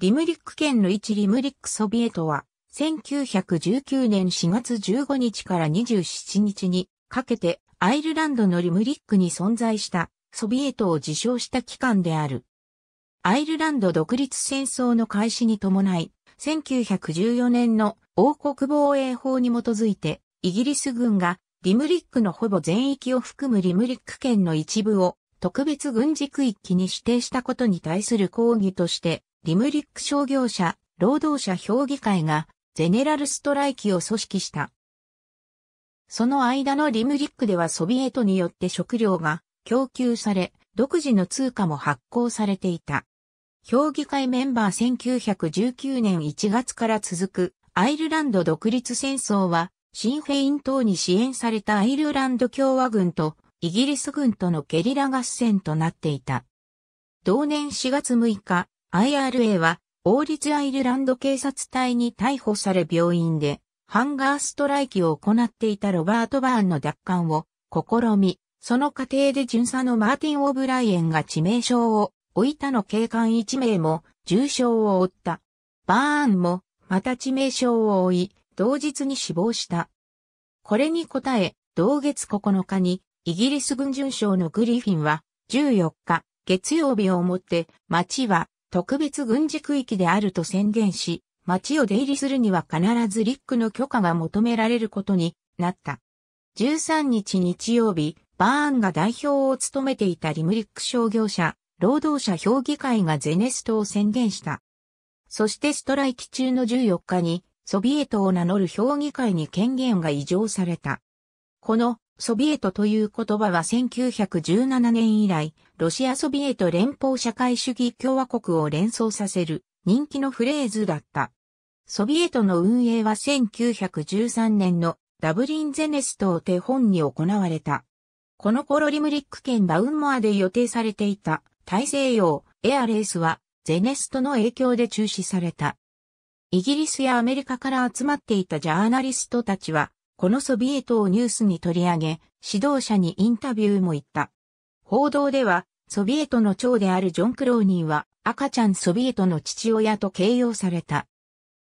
リムリック県の一リムリックソビエトは、1919年4月15日から27日にかけてアイルランドのリムリックに存在したソビエトを自称した機関である。アイルランド独立戦争の開始に伴い、1914年の王国防衛法に基づいて、イギリス軍がリムリックのほぼ全域を含むリムリック県の一部を特別軍事区域に指定したことに対する抗議として、リムリック商業者、労働者評議会が、ゼネラルストライキを組織した。その間のリムリックではソビエトによって食料が供給され、独自の通貨も発行されていた。評議会メンバー1919年1月から続くアイルランド独立戦争は、シンフェイン等に支援されたアイルランド共和軍とイギリス軍とのゲリラ合戦となっていた。同年4月6日、IRA は、王立アイルランド警察隊に逮捕され病院で、ハンガーストライキを行っていたロバート・バーンの奪還を試み、その過程で巡査のマーティン・オブライエンが致命傷を負いたの警官1名も重傷を負った。バーンもまた致命傷を負い、同日に死亡した。これに応え、同月9日にイギリス軍巡将のグリフィンは14日、月曜日をもって街は特別軍事区域であると宣言し、町を出入りするには必ずリックの許可が求められることになった。13日日曜日、バーンが代表を務めていたリムリック商業者、労働者評議会がゼネストを宣言した。そしてストライキ中の14日に、ソビエトを名乗る評議会に権限が移譲された。このソビエトという言葉は1917年以来、ロシアソビエト連邦社会主義共和国を連想させる人気のフレーズだった。ソビエトの運営は1913年のダブリンゼネストを手本に行われた。この頃リムリック県バウンモアで予定されていた大西洋エアレースはゼネストの影響で中止された。イギリスやアメリカから集まっていたジャーナリストたちはこのソビエトをニュースに取り上げ、指導者にインタビューも行った。報道では、ソビエトの長であるジョン・クローニーは赤ちゃんソビエトの父親と形容された。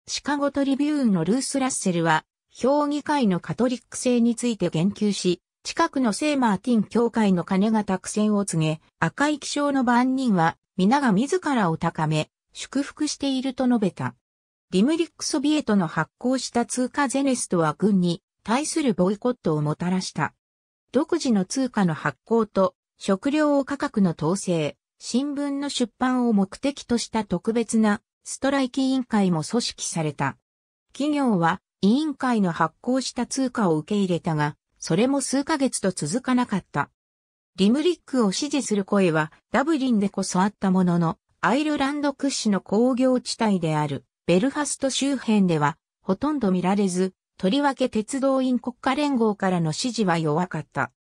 シカゴトリビューンのルース・ラッセルは、評議会のカトリック性について言及し、近くの聖マーティン教会の鐘が託戦を告げ、赤い気象の番人は、皆が自らを高め、祝福していると述べた。リムリックソビエトの発行した通貨ゼネストは軍に対するボイコットをもたらした。独自の通貨の発行と食料価格の統制、新聞の出版を目的とした特別なストライキ委員会も組織された。企業は委員会の発行した通貨を受け入れたが、それも数ヶ月と続かなかった。リムリックを支持する声はダブリンでこそあったものの、アイルランド屈指の工業地帯であるベルファスト周辺ではほとんど見られず、とりわけ鉄道員国家連合からの支持は弱かった。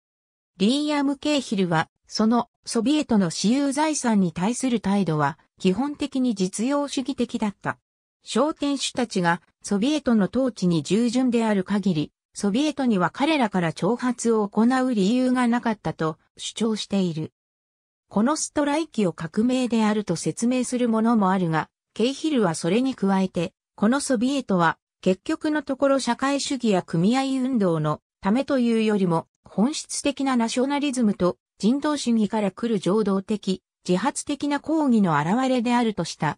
リーアム・ケーヒルは、そのソビエトの私有財産に対する態度は、基本的に実用主義的だった。商店主たちがソビエトの統治に従順である限り、ソビエトには彼らから挑発を行う理由がなかったと主張している。このストライキを革命であると説明するものもあるが、ケイヒルはそれに加えて、このソビエトは結局のところ社会主義や組合運動のためというよりも、本質的なナショナリズムと人道主義から来る情動的、自発的な抗議の表れであるとした。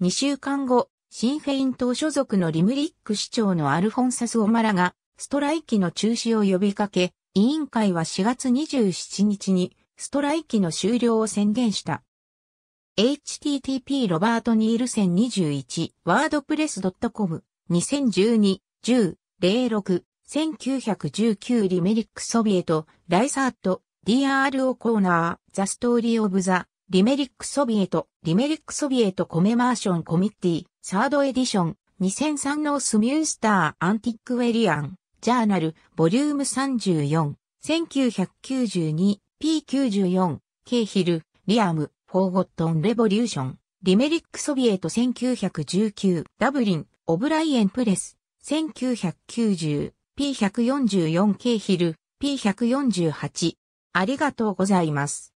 2週間後、シンフェイン党所属のリムリック市長のアルフォンサス・オマラが、ストライキの中止を呼びかけ、委員会は4月27日に、ストライキの終了を宣言した。http ロバート・ニールセン21ワードプレス .com 2012-10-06 1919リメリックソビエト、ライサート、DRO コーナー、ザストーリーオブザ、リメリックソビエト、リメリックソビエトコメマーションコミッティ、サードエディション、2003のスミュースターアンティックウェリアン、ジャーナル、ボリューム34、1992、P94、ケイヒル、リアム、フォーゴットンレボリューション、リメリックソビエト1919、ダブリン、オブライエンプレス、1990、P144 ケヒル、P148。ありがとうございます。